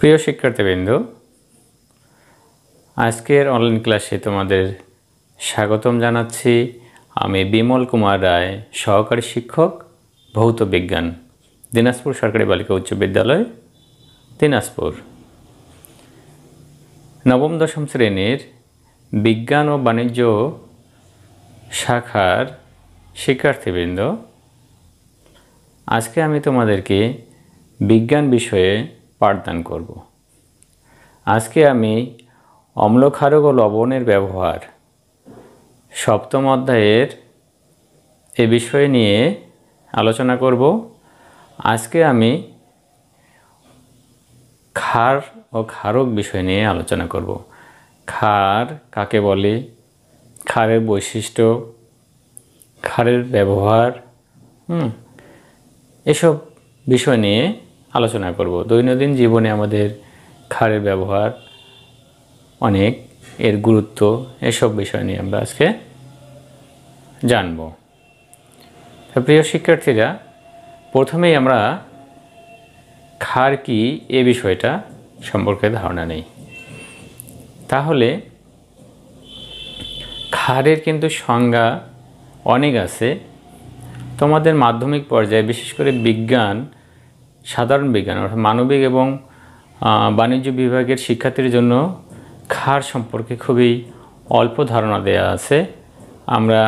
প্রিয় শিক্ষার্থীবৃন্দ আজকের অনলাইন ক্লাসে তোমাদের স্বাগতম জানাচ্ছি আমি বিমল কুমার রায় সহকারী শিক্ষক ভৌত বিজ্ঞান দিনাজপুর সরকারি বালিকা উচ্চ বিদ্যালয় দিনাজপুর নবম দশম শ্রেণীর বিজ্ঞান ও বাণিজ্য শাখার শিক্ষার্থীবৃন্দ আজকে আমি তোমাদেরকে বিজ্ঞান বিষয়ে পাঠদান করব আজকে আমি অম্লক্ষারক ও লবণের ব্যবহার সপ্তম অধ্যায়ের এ বিষয় নিয়ে আলোচনা করব আজকে আমি খার ও ক্ষারক বিষয় নিয়ে আলোচনা করব খার কাকে বলে খারের বৈশিষ্ট্য খারের ব্যবহার হুম এসব বিষয় নিয়ে আলোচনা করব দৈনন্দিন জীবনে আমাদের খারের ব্যবহার অনেক এর গুরুত্ব এসব বিষয় নিয়ে আমরা আজকে জানব প্রিয় শিক্ষার্থীরা প্রথমেই আমরা খার কি এ বিষয়টা সম্পর্কে ধারণা নেই তাহলে খারের কিন্তু সংজ্ঞা অনেক আছে তোমাদের মাধ্যমিক পর্যায়ে বিশেষ করে বিজ্ঞান সাধারণ বিজ্ঞান অর্থাৎ মানবিক এবং বাণিজ্য বিভাগের শিক্ষার্থীর জন্য খার সম্পর্কে খুবই অল্প ধারণা দেয়া আছে আমরা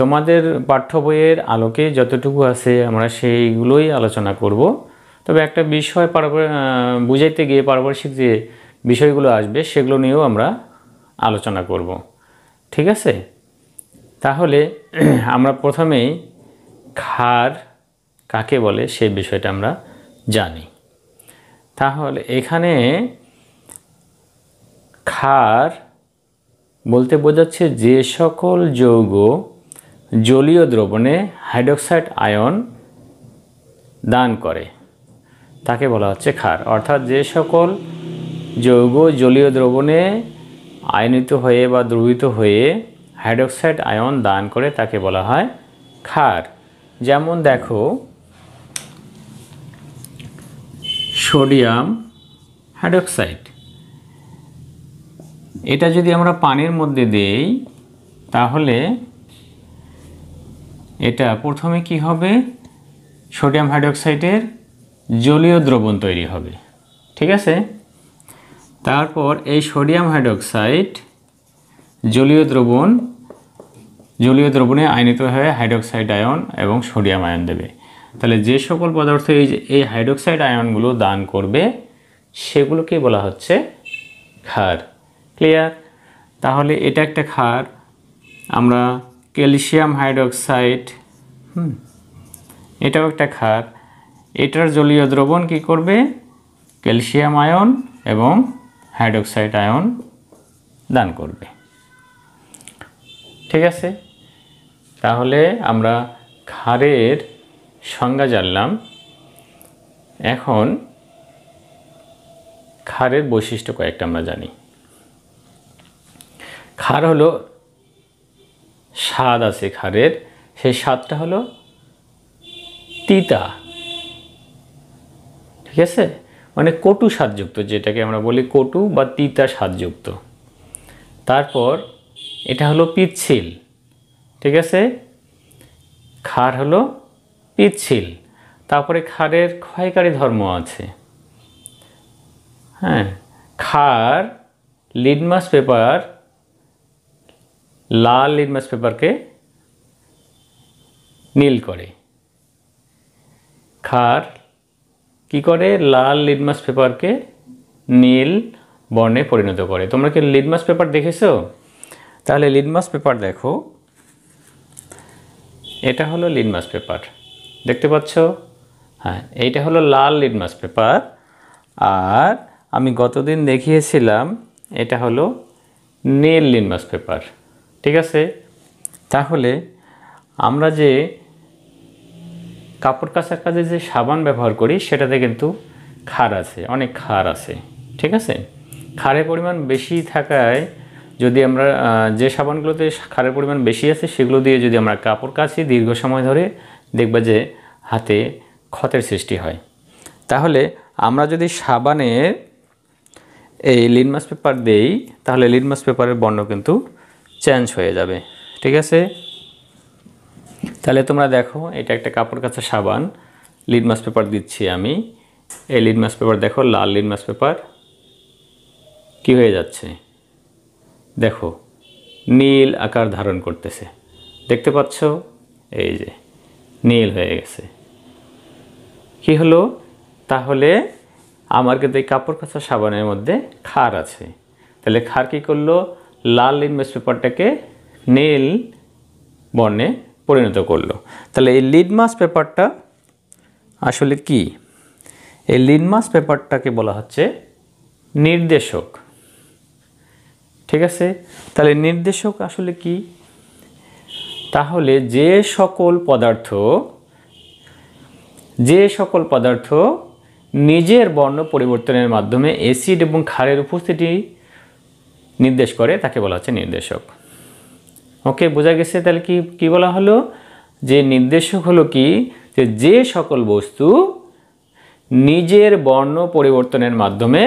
তোমাদের পাঠ্য বইয়ের আলোকে যতটুকু আছে আমরা সেইগুলোই আলোচনা করব তবে একটা বিষয় বুঝাইতে গিয়ে পারিপার্শ্বিক যে বিষয়গুলো আসবে সেগুলো নিয়েও আমরা আলোচনা করব ঠিক আছে তাহলে আমরা প্রথমেই খার কাকে বলে সেই বিষয়টা আমরা জানি তাহলে এখানে ক্ষার বলতে বোঝাচ্ছে যে সকল যৌগ জলীয় দ্রবণে হাইড্রোক্সাইড আয়ন দান করে তাকে বলা হচ্ছে ক্ষার অর্থাৎ যে সকল যৌগ জলীয় দ্রবণে আয়নিত হয়ে বা দ্রবিত হয়ে হাইড্রোক্সাইড আয়ন দান করে তাকে বলা হয় ক্ষার যেমন দেখো সোডিয়াম হাইড্রক্সাইড এটা যদি আমরা পানির মধ্যে দেই তাহলে এটা প্রথমে কি হবে সোডিয়াম হাইড্রোক্সাইডের জলীয় দ্রবণ তৈরি হবে ঠিক আছে তারপর এই সোডিয়াম হাইড্রোক্সাইড জলীয় দ্রবণ জলীয় দ্রবণে আয়নিত হয়ে হাইড্রোক্সাইড আয়ন এবং সোডিয়াম আয়ন দেবে তাহলে যে সকল পদার্থ এই যে এই হাইড্রোক্সাইড আয়নগুলো দান করবে সেগুলোকে বলা হচ্ছে ক্ষার ক্লিয়ার তাহলে এটা একটা ক্ষার আমরা ক্যালসিয়াম হাইড্রোক্সাইড হুম এটাও একটা ক্ষার এটার জলীয় দ্রবণ কি করবে ক্যালসিয়াম আয়ন এবং হাইড্রোক্সাইড আয়ন দান করবে ঠিক আছে তাহলে আমরা খারের সংজ্ঞা জানলাম এখন খারের বৈশিষ্ট্য কয়েকটা আমরা জানি খার হলো স্বাদ আছে খারের সেই স্বাদটা হলো তিতা ঠিক আছে মানে কটু স্বাদযুক্ত যেটাকে আমরা বলি কটু বা তিতা স্বাদযুক্ত তারপর এটা হলো পিচ্ছিল ঠিক আছে খার হলো পিচ্ছিল তারপরে খারের ক্ষয়কারী ধর্ম আছে হ্যাঁ খার লিডমাস পেপার লাল লিডমাস পেপারকে নীল করে খার কি করে লাল লিডমাস পেপারকে নীল বর্ণে পরিণত করে তোমরা কি লিডমাস পেপার দেখেছো তাহলে লিডমাস পেপার দেখো এটা হলো লিডমাস পেপার দেখতে পাচ্ছ হ্যাঁ এইটা হলো লাল লিটমাস পেপার আর আমি গতদিন দেখিয়েছিলাম এটা হলো নীল লিটমাস পেপার ঠিক আছে তাহলে আমরা যে কাপড় কাচার কাজে যে সাবান ব্যবহার করি সেটাতে কিন্তু খার আছে অনেক খার আছে ঠিক আছে খারের পরিমাণ বেশি থাকায় যদি আমরা যে সাবানগুলোতে খারের পরিমাণ বেশি আছে সেগুলো দিয়ে যদি আমরা কাপড় কাচি দীর্ঘ সময় ধরে দেখবা যে হাতে ক্ষতের সৃষ্টি হয় তাহলে আমরা যদি সাবানের এই লিনমাস পেপার দেই তাহলে লিনমাস পেপারের বর্ণ কিন্তু চেঞ্জ হয়ে যাবে ঠিক আছে তাহলে তোমরা দেখো এটা একটা কাপড় কাচা সাবান লিনমাস পেপার দিচ্ছি আমি এই লিনমাস পেপার দেখো লাল লিনমাস পেপার কি হয়ে যাচ্ছে দেখো নীল আকার ধারণ করতেছে দেখতে পাচ্ছ এই যে নীল হয়ে গেছে কি হলো তাহলে আমার কিন্তু এই কাপড় কাঁচা সাবানের মধ্যে খার আছে তাহলে খার কী করলো লাল লিটমাস পেপারটাকে নীল বর্ণে পরিণত করলো তাহলে এই লিডমাস পেপারটা আসলে কি এই লিডমাস পেপারটাকে বলা হচ্ছে নির্দেশক ঠিক আছে তাহলে নির্দেশক আসলে কি তাহলে যে সকল পদার্থ যে সকল পদার্থ নিজের বর্ণ পরিবর্তনের মাধ্যমে অ্যাসিড এবং ক্ষারের উপস্থিতি নির্দেশ করে তাকে বলা হচ্ছে নির্দেশক ওকে বোঝা গেছে তাহলে কি কী বলা হলো যে নির্দেশক হলো কি যে যে সকল বস্তু নিজের বর্ণ পরিবর্তনের মাধ্যমে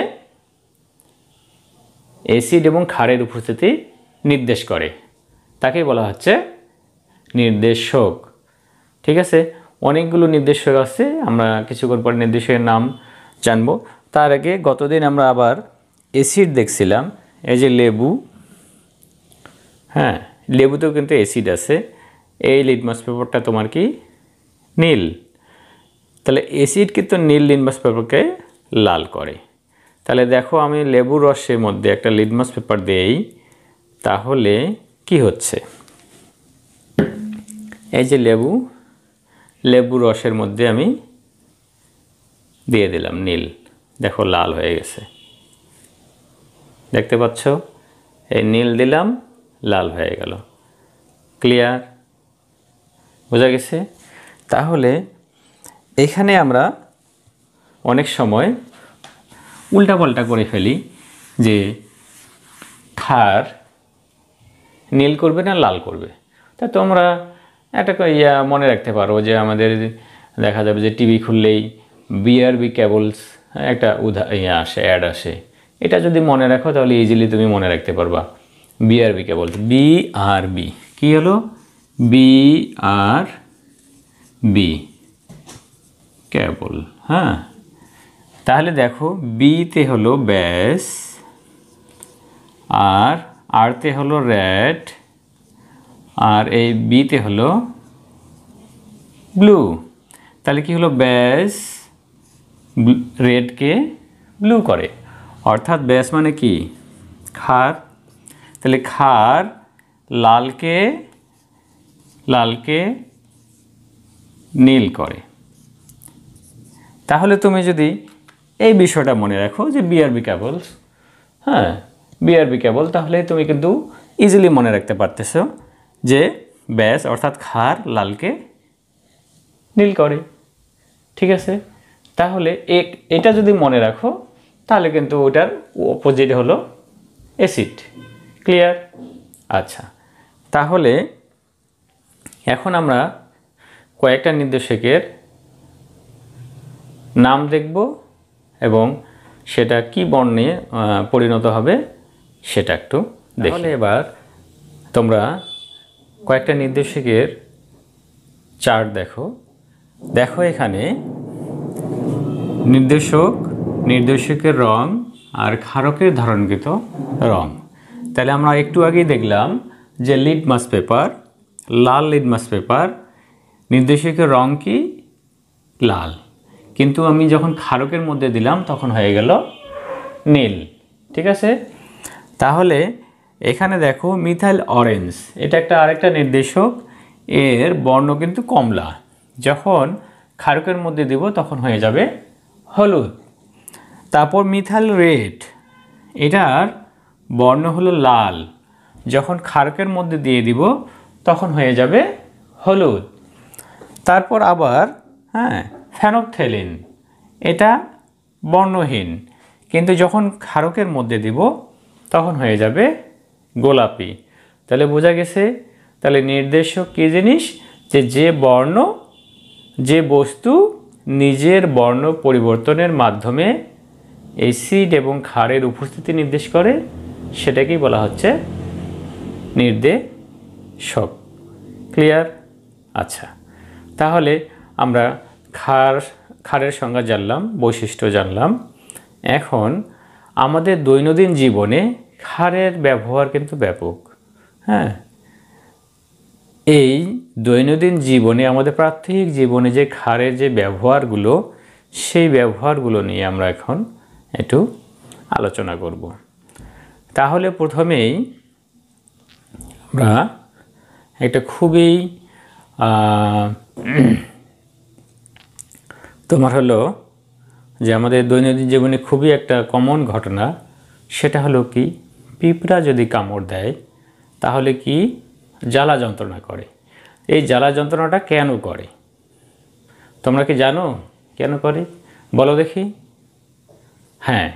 অ্যাসিড এবং ক্ষারের উপস্থিতি নির্দেশ করে তাকেই বলা হচ্ছে নির্দেশক ঠিক আছে অনেকগুলো নির্দেশক আছে আমরা কিছুক্ষণ পর নির্দেশকের নাম জানবো তার আগে গতদিন আমরা আবার এসিড দেখছিলাম এই যে লেবু হ্যাঁ লেবুতেও কিন্তু এসিড আছে এই লিডমাস পেপারটা তোমার কি নীল তাহলে এসিড কিন্তু নীল লিডমাস পেপারকে লাল করে তাহলে দেখো আমি লেবু রসের মধ্যে একটা লিডমাস পেপার দেই তাহলে কি হচ্ছে এই যে লেবু লেবু রসের মধ্যে আমি দিয়ে দিলাম নীল দেখো লাল হয়ে গেছে দেখতে পাচ্ছ এই নীল দিলাম লাল হয়ে গেল ক্লিয়ার বোঝা গেছে তাহলে এখানে আমরা অনেক সময় উল্টাপাল্টা করে ফেলি যে খার নীল করবে না লাল করবে তা তোমরা একটা ইয়া মনে রাখতে পারো যে আমাদের দেখা যাবে যে টিভি খুললেই বিআরবি কেবলস একটা উদা ইয়ে আসে অ্যাড আসে এটা যদি মনে রাখো তাহলে ইজিলি তুমি মনে রাখতে পারবা বিআরবি কেবলস বিআরবি কী হলো আর বি কেবল হ্যাঁ তাহলে দেখো বিতে হলো ব্যাস আর আরতে হলো র্যাট আর এই বিতে হলো ব্লু তাহলে কি হলো ব্যাস রেডকে ব্লু করে অর্থাৎ ব্যাস মানে কি খার তাহলে খার লালকে লালকে নীল করে তাহলে তুমি যদি এই বিষয়টা মনে রাখো যে বিআরবি ক্যাবলস হ্যাঁ বিআরবি ক্যাবল তাহলে তুমি কিন্তু ইজিলি মনে রাখতে পারতেছো যে ব্যাস অর্থাৎ খার লালকে নীল করে ঠিক আছে তাহলে এক এটা যদি মনে রাখো তাহলে কিন্তু ওটার অপোজিট হলো অ্যাসিড ক্লিয়ার আচ্ছা তাহলে এখন আমরা কয়েকটা নির্দেশকের নাম দেখব এবং সেটা কি বর্ণে পরিণত হবে সেটা একটু দেখলে এবার তোমরা কয়েকটা নির্দেশিকের চার্ট দেখো দেখো এখানে নির্দেশক নির্দেশকের রং আর ক্ষারকের ধারণকৃত রং তাহলে আমরা একটু আগেই দেখলাম যে লিডমাস পেপার লাল লিডমাস পেপার নির্দেশকের রং কি লাল কিন্তু আমি যখন ক্ষারকের মধ্যে দিলাম তখন হয়ে গেল নীল ঠিক আছে তাহলে এখানে দেখো মিথাইল অরেঞ্জ এটা একটা আরেকটা নির্দেশক এর বর্ণ কিন্তু কমলা যখন খারুকের মধ্যে দেব তখন হয়ে যাবে হলুদ তারপর মিথাইল রেড এটার বর্ণ হলো লাল যখন ক্ষারকের মধ্যে দিয়ে দিব তখন হয়ে যাবে হলুদ তারপর আবার হ্যাঁ ফ্যানোথেলিন এটা বর্ণহীন কিন্তু যখন খারকের মধ্যে দিব তখন হয়ে যাবে গোলাপি তাহলে বোঝা গেছে তাহলে নির্দেশক কী জিনিস যে যে বর্ণ যে বস্তু নিজের বর্ণ পরিবর্তনের মাধ্যমে এসিড এবং ক্ষারের উপস্থিতি নির্দেশ করে সেটাকেই বলা হচ্ছে নির্দেশক ক্লিয়ার আচ্ছা তাহলে আমরা ক্ষার ক্ষারের সংজ্ঞা জানলাম বৈশিষ্ট্য জানলাম এখন আমাদের দৈনন্দিন জীবনে খারের ব্যবহার কিন্তু ব্যাপক হ্যাঁ এই দৈনন্দিন জীবনে আমাদের প্রাত্যহিক জীবনে যে খারের যে ব্যবহারগুলো সেই ব্যবহারগুলো নিয়ে আমরা এখন একটু আলোচনা করব তাহলে প্রথমেই আমরা একটা খুবই তোমার হলো যে আমাদের দৈনন্দিন জীবনে খুবই একটা কমন ঘটনা সেটা হলো কি পিঁপড়া যদি কামড় দেয় তাহলে কি জ্বালা যন্ত্রণা করে এই জ্বালা যন্ত্রণাটা কেন করে তোমরা কি জানো কেন করে বলো দেখি হ্যাঁ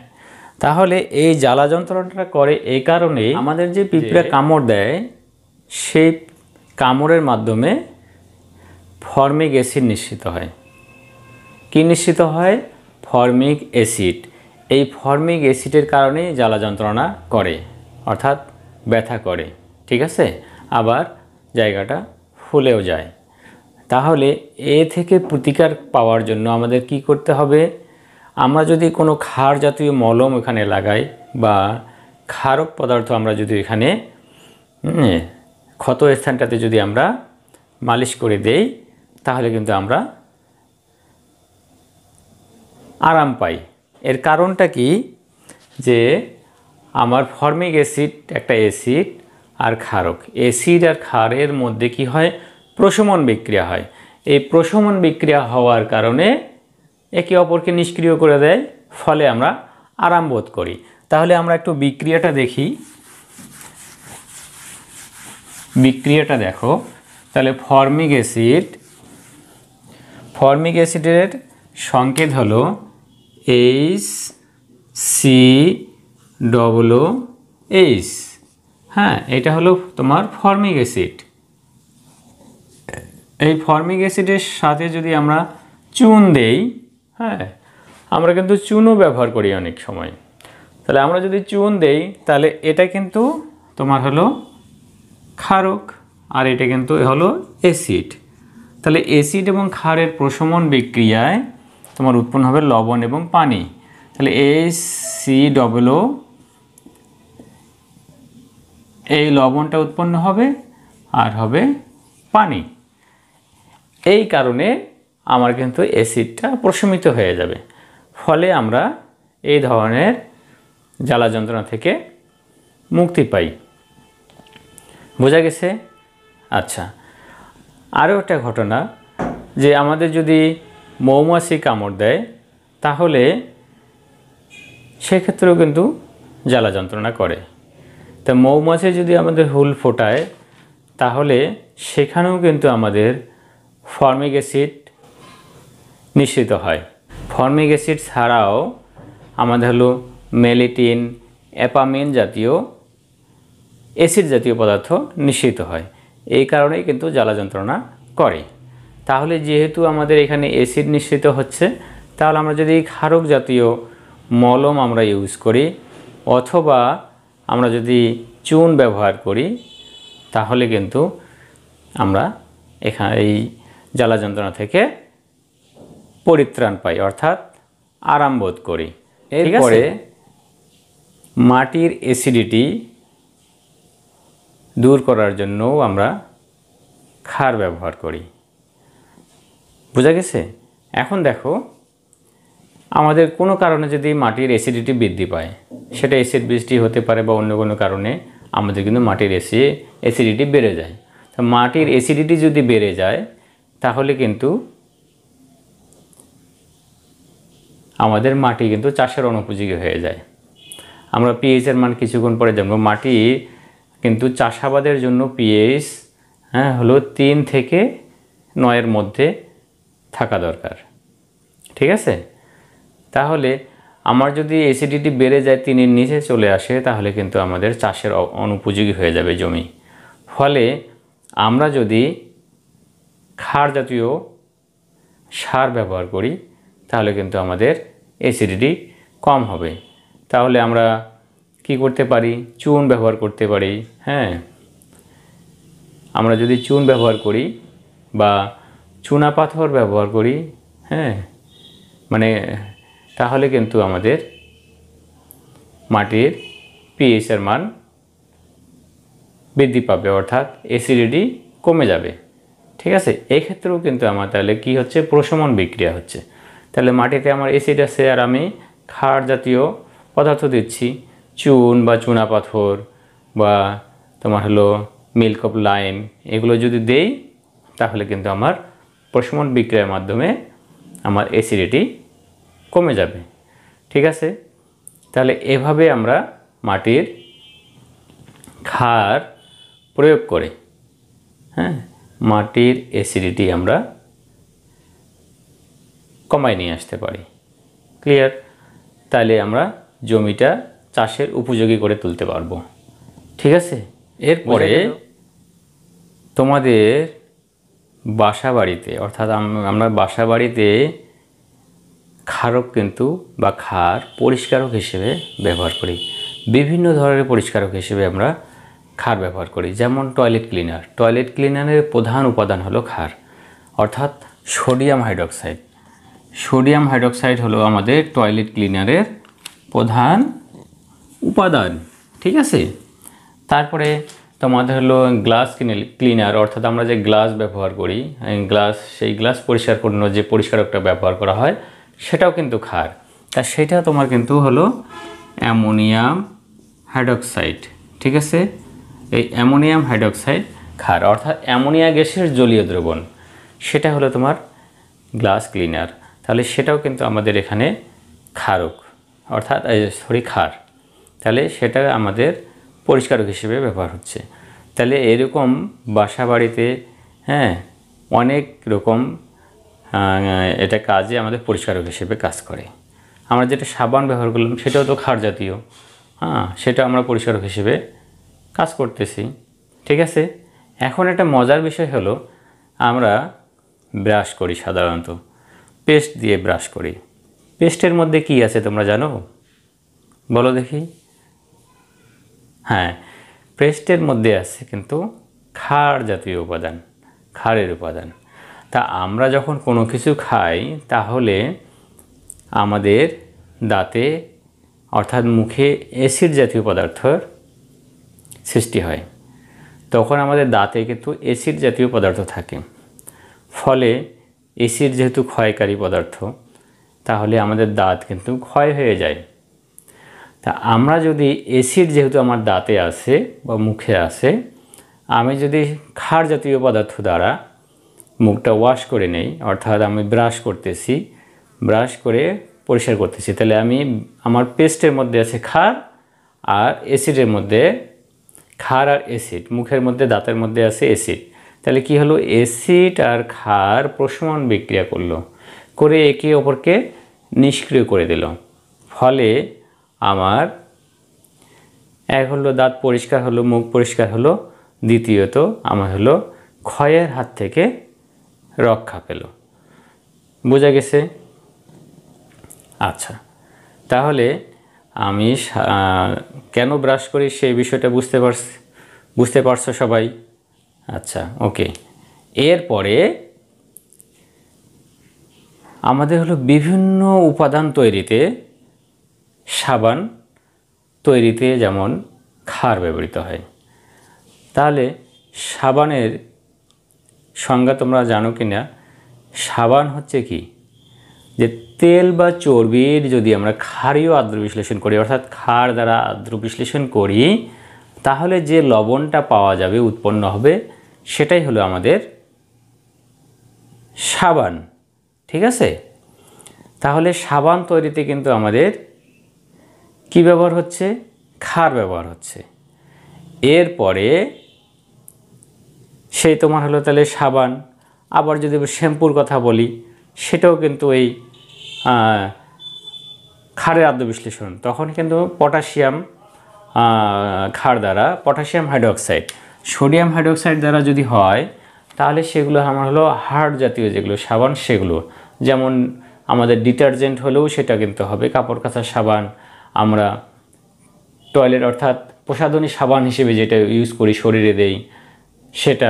তাহলে এই জ্বালা যন্ত্রণাটা করে এই কারণে আমাদের যে পিঁপড়া কামড় দেয় সেই কামড়ের মাধ্যমে ফর্মিক অ্যাসিড নিশ্চিত হয় কী নিশ্চিত হয় ফর্মিক অ্যাসিড এই ফর্মিক অ্যাসিডের কারণে জ্বালা যন্ত্রণা করে অর্থাৎ ব্যথা করে ঠিক আছে আবার জায়গাটা ফুলেও যায় তাহলে এ থেকে প্রতিকার পাওয়ার জন্য আমাদের কি করতে হবে আমরা যদি কোনো ক্ষার জাতীয় মলম এখানে লাগাই বা ক্ষারক পদার্থ আমরা যদি এখানে ক্ষত স্থানটাতে যদি আমরা মালিশ করে দেই তাহলে কিন্তু আমরা আরাম পাই এর কারণটা কি যে আমার ফর্মিক অ্যাসিড একটা অ্যাসিড আর ক্ষারক অ্যাসিড আর ক্ষারের মধ্যে কি হয় প্রশমন বিক্রিয়া হয় এই প্রশমন বিক্রিয়া হওয়ার কারণে একে অপরকে নিষ্ক্রিয় করে দেয় ফলে আমরা আরাম বোধ করি তাহলে আমরা একটু বিক্রিয়াটা দেখি বিক্রিয়াটা দেখো তাহলে ফর্মিক অ্যাসিড ফর্মিক অ্যাসিডের সংকেত হলো এইচ সি ডবল এইচ হ্যাঁ এটা হলো তোমার ফর্মিক অ্যাসিড এই ফর্মিক অ্যাসিডের সাথে যদি আমরা চুন দেই হ্যাঁ আমরা কিন্তু চুনও ব্যবহার করি অনেক সময় তাহলে আমরা যদি চুন দেই তাহলে এটা কিন্তু তোমার হলো ক্ষারক আর এটা কিন্তু হলো অ্যাসিড তাহলে অ্যাসিড এবং ক্ষারের প্রশমন বিক্রিয়ায় তোমার উৎপন্ন হবে লবণ এবং পানি তাহলে এস সি ডবলও এই লবণটা উৎপন্ন হবে আর হবে পানি এই কারণে আমার কিন্তু অ্যাসিডটা প্রশমিত হয়ে যাবে ফলে আমরা এই ধরনের জ্বালা যন্ত্রণা থেকে মুক্তি পাই বোঝা গেছে আচ্ছা আরও একটা ঘটনা যে আমাদের যদি মৌমাছি কামড় দেয় তাহলে সেক্ষেত্রেও কিন্তু জ্বালা যন্ত্রণা করে তা মৌমাছি যদি আমাদের হুল ফোটায় তাহলে সেখানেও কিন্তু আমাদের ফর্মিক অ্যাসিড নিঃসৃত হয় ফর্মিক অ্যাসিড ছাড়াও আমাদের হলো মেলিটিন অ্যাপামিন জাতীয় অ্যাসিড জাতীয় পদার্থ নিঃসৃত হয় এই কারণেই কিন্তু জ্বালা যন্ত্রণা করে তাহলে যেহেতু আমাদের এখানে অ্যাসিড নিঃসৃত হচ্ছে তাহলে আমরা যদি ক্ষারক জাতীয় মলম আমরা ইউজ করি অথবা আমরা যদি চুন ব্যবহার করি তাহলে কিন্তু আমরা এখানে এই জ্বালা যন্ত্রণা থেকে পরিত্রাণ পাই অর্থাৎ আরাম বোধ করি এরপরে মাটির অ্যাসিডিটি দূর করার জন্যও আমরা ক্ষার ব্যবহার করি বোঝা গেছে এখন দেখো আমাদের কোনো কারণে যদি মাটির অ্যাসিডিটি বৃদ্ধি পায় সেটা অ্যাসিড বৃষ্টি হতে পারে বা অন্য কোনো কারণে আমাদের কিন্তু মাটির এসি অ্যাসিডিটি বেড়ে যায় তো মাটির অ্যাসিডিটি যদি বেড়ে যায় তাহলে কিন্তু আমাদের মাটি কিন্তু চাষের অনুপযোগী হয়ে যায় আমরা পিএইচের মান কিছুক্ষণ পরে জানবো মাটি কিন্তু চাষাবাদের জন্য পিএইচ হ্যাঁ হলো তিন থেকে নয়ের মধ্যে থাকা দরকার ঠিক আছে তাহলে আমার যদি অ্যাসিডিটি বেড়ে যায় তিনি নিচে চলে আসে তাহলে কিন্তু আমাদের চাষের অনুপযোগী হয়ে যাবে জমি ফলে আমরা যদি খার জাতীয় সার ব্যবহার করি তাহলে কিন্তু আমাদের এসিডিটি কম হবে তাহলে আমরা কি করতে পারি চুন ব্যবহার করতে পারি হ্যাঁ আমরা যদি চুন ব্যবহার করি বা চুনা পাথর ব্যবহার করি হ্যাঁ মানে তাহলে কিন্তু আমাদের মাটির পিএইচের মান বৃদ্ধি পাবে অর্থাৎ অ্যাসিডিটি কমে যাবে ঠিক আছে এই ক্ষেত্রেও কিন্তু আমার তাহলে কি হচ্ছে প্রশমন বিক্রিয়া হচ্ছে তাহলে মাটিতে আমার অ্যাসিড আছে আর আমি খার জাতীয় পদার্থ দিচ্ছি চুন বা চুনা পাথর বা তোমার হলো মিল্ক অফ লাইম এগুলো যদি দেই তাহলে কিন্তু আমার প্রশমন বিক্রিয়ার মাধ্যমে আমার অ্যাসিডিটি কমে যাবে ঠিক আছে তাহলে এভাবে আমরা মাটির ক্ষার প্রয়োগ করে হ্যাঁ মাটির অ্যাসিডিটি আমরা কমায় নিয়ে আসতে পারি ক্লিয়ার তাহলে আমরা জমিটা চাষের উপযোগী করে তুলতে পারবো ঠিক আছে এরপরে তোমাদের বাসা বাড়িতে অর্থাৎ আমরা বাসা বাড়িতে ক্ষারক কিন্তু বা ক্ষার পরিষ্কারক হিসেবে ব্যবহার করি বিভিন্ন ধরনের পরিষ্কারক হিসেবে আমরা ক্ষার ব্যবহার করি যেমন টয়লেট ক্লিনার টয়লেট ক্লিনারের প্রধান উপাদান হলো ক্ষার অর্থাৎ সোডিয়াম হাইড্রক্সাইড সোডিয়াম হাইড্রক্সাইড হলো আমাদের টয়লেট ক্লিনারের প্রধান উপাদান ঠিক আছে তারপরে তোমাদের হলো গ্লাস ক্লিনার অর্থাৎ আমরা যে গ্লাস ব্যবহার করি গ্লাস সেই গ্লাস পরিষ্কার করানোর যে পরিষ্কারকটা ব্যবহার করা হয় সেটাও কিন্তু ক্ষার তা সেটা তোমার কিন্তু হলো অ্যামোনিয়াম হাইড্রক্সাইড ঠিক আছে এই অ্যামোনিয়াম হাইড্রক্সাইড ক্ষার অর্থাৎ অ্যামোনিয়া গ্যাসের জলীয় দ্রবণ সেটা হলো তোমার গ্লাস ক্লিনার তাহলে সেটাও কিন্তু আমাদের এখানে ক্ষারক অর্থাৎ সরি ক্ষার তাহলে সেটা আমাদের পরিষ্কারক হিসেবে ব্যবহার হচ্ছে তাহলে এরকম বাসা বাড়িতে হ্যাঁ অনেক রকম এটা কাজে আমাদের পরিষ্কারক হিসেবে কাজ করে আমরা যেটা সাবান ব্যবহার করলাম সেটাও তো খার জাতীয় হ্যাঁ সেটা আমরা পরিষ্কারক হিসেবে কাজ করতেছি ঠিক আছে এখন একটা মজার বিষয় হলো আমরা ব্রাশ করি সাধারণত পেস্ট দিয়ে ব্রাশ করি পেস্টের মধ্যে কি আছে তোমরা জানো বলো দেখি হ্যাঁ পেস্টের মধ্যে আছে কিন্তু খার জাতীয় উপাদান খারের উপাদান তা আমরা যখন কোনো কিছু খাই তাহলে আমাদের দাঁতে অর্থাৎ মুখে অ্যাসিড জাতীয় পদার্থর সৃষ্টি হয় তখন আমাদের দাঁতে কিন্তু অ্যাসিড জাতীয় পদার্থ থাকে ফলে অ্যাসিড যেহেতু ক্ষয়কারী পদার্থ তাহলে আমাদের দাঁত কিন্তু ক্ষয় হয়ে যায় তা আমরা যদি অ্যাসিড যেহেতু আমার দাঁতে আসে বা মুখে আসে আমি যদি ক্ষার জাতীয় পদার্থ দ্বারা মুখটা ওয়াশ করে নেই অর্থাৎ আমি ব্রাশ করতেছি ব্রাশ করে পরিষ্কার করতেছি তাহলে আমি আমার পেস্টের মধ্যে আছে খার আর অ্যাসিডের মধ্যে খার আর অ্যাসিড মুখের মধ্যে দাঁতের মধ্যে আছে অ্যাসিড তাহলে কি হলো অ্যাসিড আর খার প্রশমন বিক্রিয়া করলো করে একে অপরকে নিষ্ক্রিয় করে দিল ফলে আমার এক হলো দাঁত পরিষ্কার হলো মুখ পরিষ্কার হলো দ্বিতীয়ত আমার হলো ক্ষয়ের হাত থেকে রক্ষা পেল বোঝা গেছে আচ্ছা তাহলে আমি কেন ব্রাশ করি সেই বিষয়টা বুঝতে পারছি বুঝতে পারছো সবাই আচ্ছা ওকে এরপরে আমাদের হলো বিভিন্ন উপাদান তৈরিতে সাবান তৈরিতে যেমন খার ব্যবহৃত হয় তাহলে সাবানের সংজ্ঞা তোমরা জানো কি না সাবান হচ্ছে কি যে তেল বা চর্বির যদি আমরা ক্ষারীয় আদ্র বিশ্লেষণ করি অর্থাৎ ক্ষার দ্বারা আদ্র বিশ্লেষণ করি তাহলে যে লবণটা পাওয়া যাবে উৎপন্ন হবে সেটাই হলো আমাদের সাবান ঠিক আছে তাহলে সাবান তৈরিতে কিন্তু আমাদের কি ব্যবহার হচ্ছে ক্ষার ব্যবহার হচ্ছে এরপরে সেই তোমার হলো তাহলে সাবান আবার যদি শ্যাম্পুর কথা বলি সেটাও কিন্তু এই ক্ষারের আত্মবিশ্লেষণ তখন কিন্তু পটাশিয়াম ক্ষার দ্বারা পটাশিয়াম হাইড্রোক্সাইড সোডিয়াম হাইড্রোক্সাইড দ্বারা যদি হয় তাহলে সেগুলো আমার হলো হার্ড জাতীয় যেগুলো সাবান সেগুলো যেমন আমাদের ডিটারজেন্ট হলেও সেটা কিন্তু হবে কাপড় কাঁচা সাবান আমরা টয়লেট অর্থাৎ প্রসাধনী সাবান হিসেবে যেটা ইউজ করি শরীরে দেই সেটা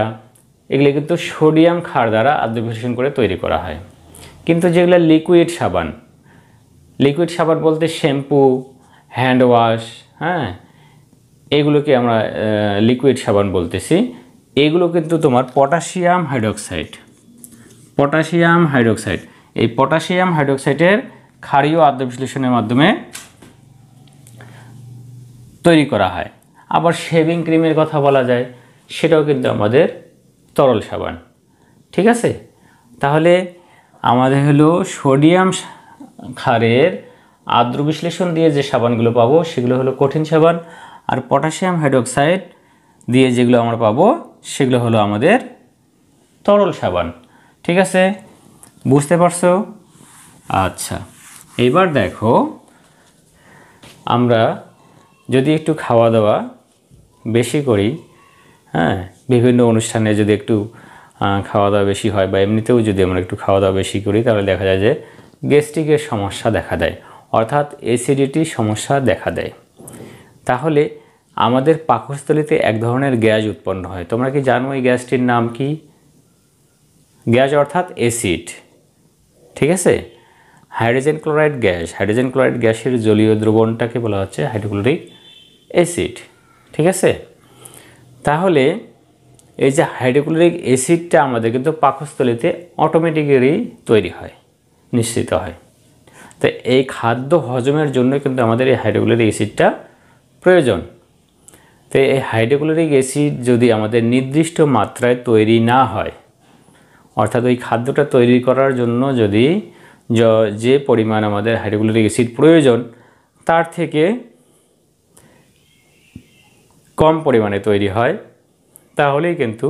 এগুলি কিন্তু সোডিয়াম ক্ষার দ্বারা আদ্রবিশেষণ করে তৈরি করা হয় কিন্তু যেগুলো লিকুইড সাবান লিকুইড সাবান বলতে শ্যাম্পু হ্যান্ড ওয়াশ হ্যাঁ এগুলোকে আমরা লিকুইড সাবান বলতেছি এগুলো কিন্তু তোমার পটাশিয়াম হাইড্রক্সাইড পটাশিয়াম হাইড্রোক্সাইড এই পটাশিয়াম হাইড্রোক্সাইডের ক্ষারীয় আদ্র বিশ্লেষণের মাধ্যমে তৈরি করা হয় আবার শেভিং ক্রিমের কথা বলা যায় সেটাও কিন্তু আমাদের তরল সাবান ঠিক আছে তাহলে আমাদের হলো সোডিয়াম ক্ষারের আর্দ্র বিশ্লেষণ দিয়ে যে সাবানগুলো পাবো সেগুলো হলো কঠিন সাবান আর পটাশিয়াম হাইড্রোক্সাইড দিয়ে যেগুলো আমরা পাবো সেগুলো হলো আমাদের তরল সাবান ঠিক আছে বুঝতে পারছো আচ্ছা এবার দেখো আমরা যদি একটু খাওয়া দাওয়া বেশি করি হ্যাঁ বিভিন্ন অনুষ্ঠানে যদি একটু খাওয়া দাওয়া বেশি হয় বা এমনিতেও যদি আমরা একটু খাওয়া দাওয়া বেশি করি তাহলে দেখা যায় যে গ্যাস্ট্রিকের সমস্যা দেখা দেয় অর্থাৎ অ্যাসিডিটির সমস্যা দেখা দেয় তাহলে আমাদের পাকস্থলিতে এক ধরনের গ্যাস উৎপন্ন হয় তোমরা কি জানো এই গ্যাসটির নাম কি গ্যাস অর্থাৎ অ্যাসিড ঠিক আছে hydrogen chloride gas hydrogen chloride গ্যাসের জলীয় দ্রবণটাকে বলা হচ্ছে হাইড্রোক্লোরিক অ্যাসিড ঠিক আছে তাহলে এই যে হাইড্রোক্লোরিক অ্যাসিডটা আমাদের কিন্তু পাকস্থলিতে অটোমেটিক্যালি তৈরি হয় নিশ্চিত হয় তো এই খাদ্য হজমের জন্য কিন্তু আমাদের এই হাইড্রোক্লোরিক অ্যাসিডটা প্রয়োজন তো এই হাইড্রোক্লোরিক অ্যাসিড যদি আমাদের নির্দিষ্ট মাত্রায় তৈরি না হয় অর্থাৎ ওই খাদ্যটা তৈরি করার জন্য যদি যে পরিমাণ আমাদের হাইড্রোক্লোরিক অ্যাসিড প্রয়োজন তার থেকে কম পরিমাণে তৈরি হয় তাহলেই কিন্তু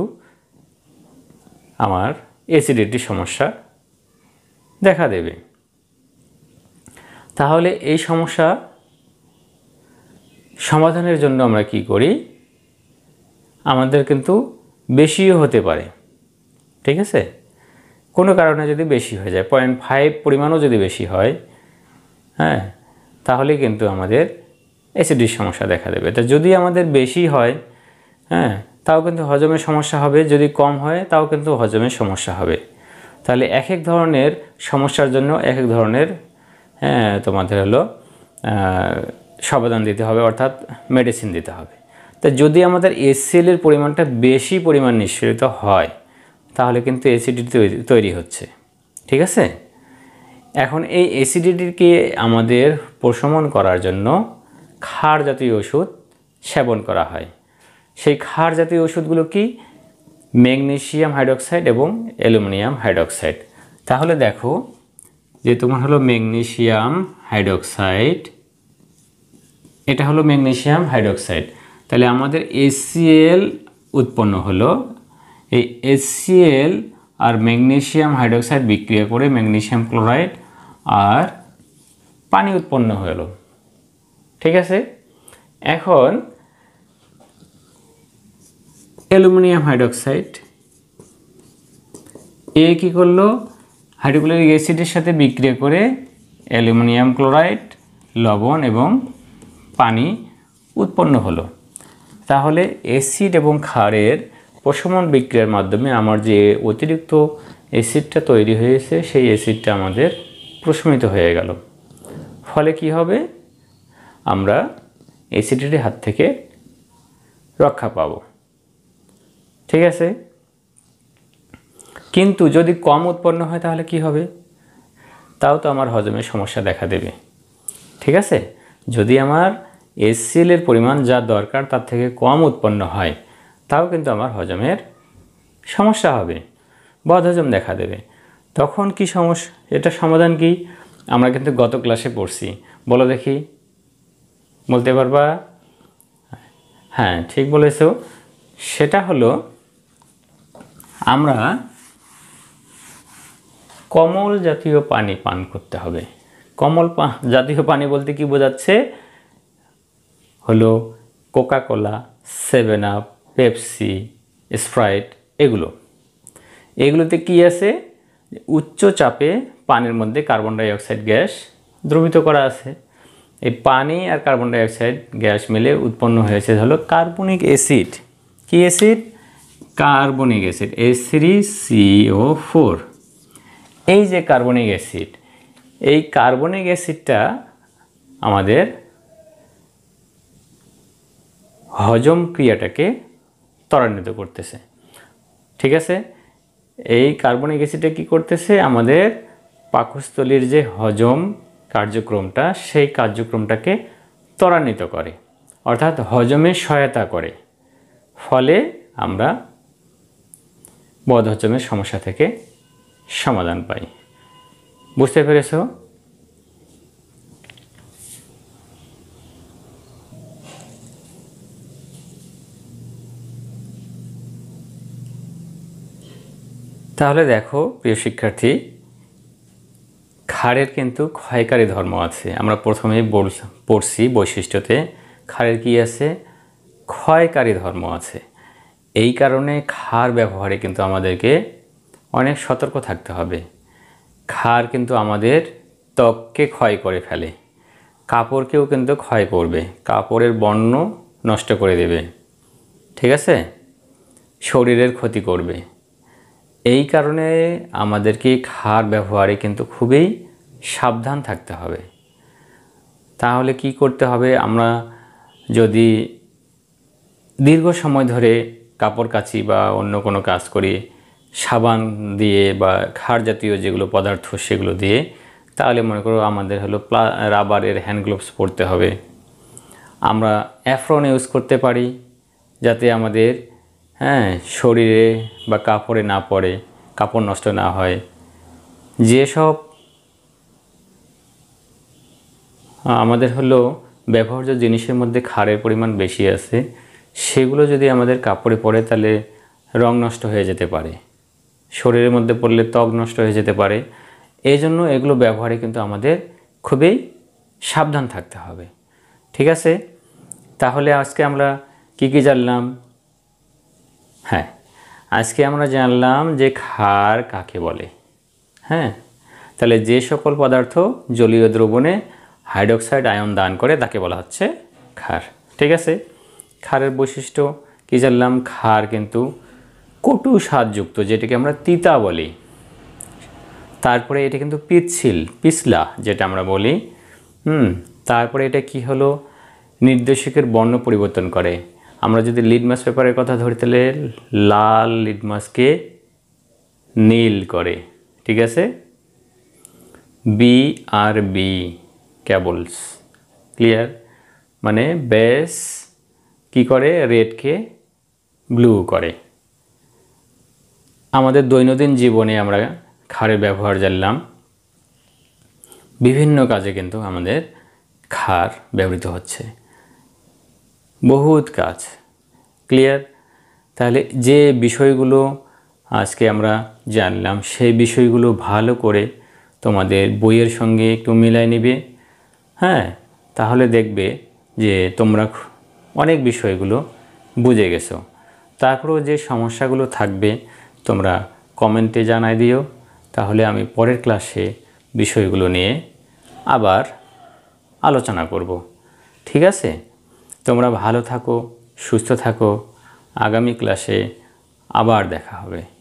আমার অ্যাসিডিটি সমস্যা দেখা দেবে তাহলে এই সমস্যা সমাধানের জন্য আমরা কি করি আমাদের কিন্তু বেশিও হতে পারে ঠিক আছে কোনো কারণে যদি বেশি হয়ে যায় পয়েন্ট ফাইভ পরিমাণও যদি বেশি হয় হ্যাঁ তাহলে কিন্তু আমাদের অ্যাসিডির সমস্যা দেখা দেবে তা যদি আমাদের বেশি হয় হ্যাঁ তাও কিন্তু হজমের সমস্যা হবে যদি কম হয় তাও কিন্তু হজমের সমস্যা হবে তাহলে এক এক ধরনের সমস্যার জন্য এক এক ধরনের হ্যাঁ তোমাদের হলো সমাধান দিতে হবে অর্থাৎ মেডিসিন দিতে হবে তা যদি আমাদের এসিএলের পরিমাণটা বেশি পরিমাণ নিঃসৃত হয় তাহলে কিন্তু অ্যাসিডিটি তৈরি হচ্ছে ঠিক আছে এখন এই অ্যাসিডিটিকে আমাদের প্রশমন করার জন্য ক্ষার জাতীয় ওষুধ সেবন করা হয় সেই ক্ষার জাতীয় ওষুধগুলো কি ম্যাগনেশিয়াম হাইড্রক্সাইড এবং অ্যালুমিনিয়াম হাইড্রক্সাইড তাহলে দেখো যে তোমার হলো ম্যাগনেশিয়াম হাইড্রক্সাইড এটা হলো ম্যাগনেশিয়াম হাইড্রক্সাইড তাহলে আমাদের এসিএল উৎপন্ন হলো এই এসিএল আর ম্যাগনেশিয়াম হাইড্রক্সাইড বিক্রিয়া করে ম্যাগনেশিয়াম ক্লোরাইড আর পানি উৎপন্ন হলো ঠিক আছে এখন অ্যালুমিনিয়াম হাইড্রক্সাইড এ কি করলো হাইড্রোক্লোরিক অ্যাসিডের সাথে বিক্রিয়া করে অ্যালুমিনিয়াম ক্লোরাইড লবণ এবং পানি উৎপন্ন হলো তাহলে অ্যাসিড এবং খারের প্রশমন বিক্রিয়ার মাধ্যমে আমার যে অতিরিক্ত অ্যাসিডটা তৈরি হয়েছে সেই অ্যাসিডটা আমাদের প্রশমিত হয়ে গেল ফলে কি হবে আমরা অ্যাসিডিটির হাত থেকে রক্ষা পাব ঠিক আছে কিন্তু যদি কম উৎপন্ন হয় তাহলে কি হবে তাও তো আমার হজমের সমস্যা দেখা দেবে ঠিক আছে যদি আমার এর পরিমাণ যা দরকার তার থেকে কম উৎপন্ন হয় তাও কিন্তু আমার হজমের সমস্যা হবে বদহজম দেখা দেবে তখন কি সমস্যা এটা সমাধান কি আমরা কিন্তু গত ক্লাসে পড়ছি বলো দেখি বলতে পারবা হ্যাঁ ঠিক বলেছ সেটা হলো আমরা কমল জাতীয় পানি পান করতে হবে কমল জাতীয় পানি বলতে কি বোঝাচ্ছে হলো Coca Cola seven up Pepsi Sprite এগুলো এগুলোতে কি আছে উচ্চ চাপে পানির মধ্যে কার্বন ডাইঅক্সাইড গ্যাস দ্রবিত করা আছে এই পানি আর কার্বন ডাইঅক্সাইড গ্যাস মিলে উৎপন্ন হয়েছে হলো কার্বনিক অ্যাসিড কি acid carbonic acid C CO four এই যে কার্বনিক অ্যাসিড এই কার্বনিক অ্যাসিডটা আমাদের হজম ক্রিয়াটাকে ত্বরান্বিত করতেছে ঠিক আছে এই কার্বনিক অ্যাসিডটা কি করতেছে আমাদের পাকস্থলীর যে হজম কার্যক্রমটা সেই কার্যক্রমটাকে ত্বরান্বিত করে অর্থাৎ হজমে সহায়তা করে ফলে আমরা বদহজমের সমস্যা থেকে সমাধান পাই বুঝতে পেরেছ তাহলে দেখো প্রিয় শিক্ষার্থী খাড়ের কিন্তু ক্ষয়কারী ধর্ম আছে আমরা প্রথমেই পড়ছি বৈশিষ্ট্যতে খাড়ের কি আছে ক্ষয়কারী ধর্ম আছে এই কারণে খার ব্যবহারে কিন্তু আমাদেরকে অনেক সতর্ক থাকতে হবে খার কিন্তু আমাদের ত্বককে ক্ষয় করে ফেলে কাপড়কেও কিন্তু ক্ষয় করবে কাপড়ের বর্ণ নষ্ট করে দেবে ঠিক আছে শরীরের ক্ষতি করবে এই কারণে আমাদেরকে খার ব্যবহারে কিন্তু খুবই সাবধান থাকতে হবে তাহলে কি করতে হবে আমরা যদি দীর্ঘ সময় ধরে কাপড় কাচি বা অন্য কোনো কাজ করি সাবান দিয়ে বা খার জাতীয় যেগুলো পদার্থ সেগুলো দিয়ে তাহলে মনে করো আমাদের হলো প্লা রাবারের হ্যান্ড গ্লোভস পরতে হবে আমরা অ্যাফ্রন ইউজ করতে পারি যাতে আমাদের হ্যাঁ শরীরে বা কাপড়ে না পড়ে কাপড় নষ্ট না হয় যেসব আমাদের হলো ব্যবহার্য জিনিসের মধ্যে খারের পরিমাণ বেশি আছে সেগুলো যদি আমাদের কাপড়ে পড়ে তাহলে রং নষ্ট হয়ে যেতে পারে শরীরের মধ্যে পড়লে ত্বক নষ্ট হয়ে যেতে পারে এই জন্য এগুলো ব্যবহারে কিন্তু আমাদের খুবই সাবধান থাকতে হবে ঠিক আছে তাহলে আজকে আমরা কি কী জানলাম হ্যাঁ আজকে আমরা জানলাম যে ক্ষার কাকে বলে হ্যাঁ তাহলে যে সকল পদার্থ জলীয় দ্রবণে হাইড্রোক্সাইড আয়ন দান করে তাকে বলা হচ্ছে ক্ষার ঠিক আছে ক্ষারের বৈশিষ্ট্য কী জানলাম ক্ষার কিন্তু কটু স্বাদযুক্ত যেটাকে আমরা তিতা বলি তারপরে এটা কিন্তু পিচ্ছিল পিছলা যেটা আমরা বলি হুম তারপরে এটা কি হলো নির্দেশকের বর্ণ পরিবর্তন করে আমরা যদি লিড পেপারের কথা ধরি তাহলে লাল লিড নীল করে ঠিক আছে B R B cables clear মানে বেস কি করে রেডকে ব্লু করে আমাদের দৈনন্দিন জীবনে আমরা খারের ব্যবহার জানলাম বিভিন্ন কাজে কিন্তু আমাদের খার ব্যবহৃত হচ্ছে বহুত কাজ ক্লিয়ার তাহলে যে বিষয়গুলো আজকে আমরা জানলাম সেই বিষয়গুলো ভালো করে তোমাদের বইয়ের সঙ্গে একটু মিলাই নেবে হ্যাঁ তাহলে দেখবে যে তোমরা অনেক বিষয়গুলো বুঝে গেছো তারপরেও যে সমস্যাগুলো থাকবে তোমরা কমেন্টে জানাই দিও তাহলে আমি পরের ক্লাসে বিষয়গুলো নিয়ে আবার আলোচনা করব ঠিক আছে তোমরা ভালো থাকো সুস্থ থাকো আগামী ক্লাসে আবার দেখা হবে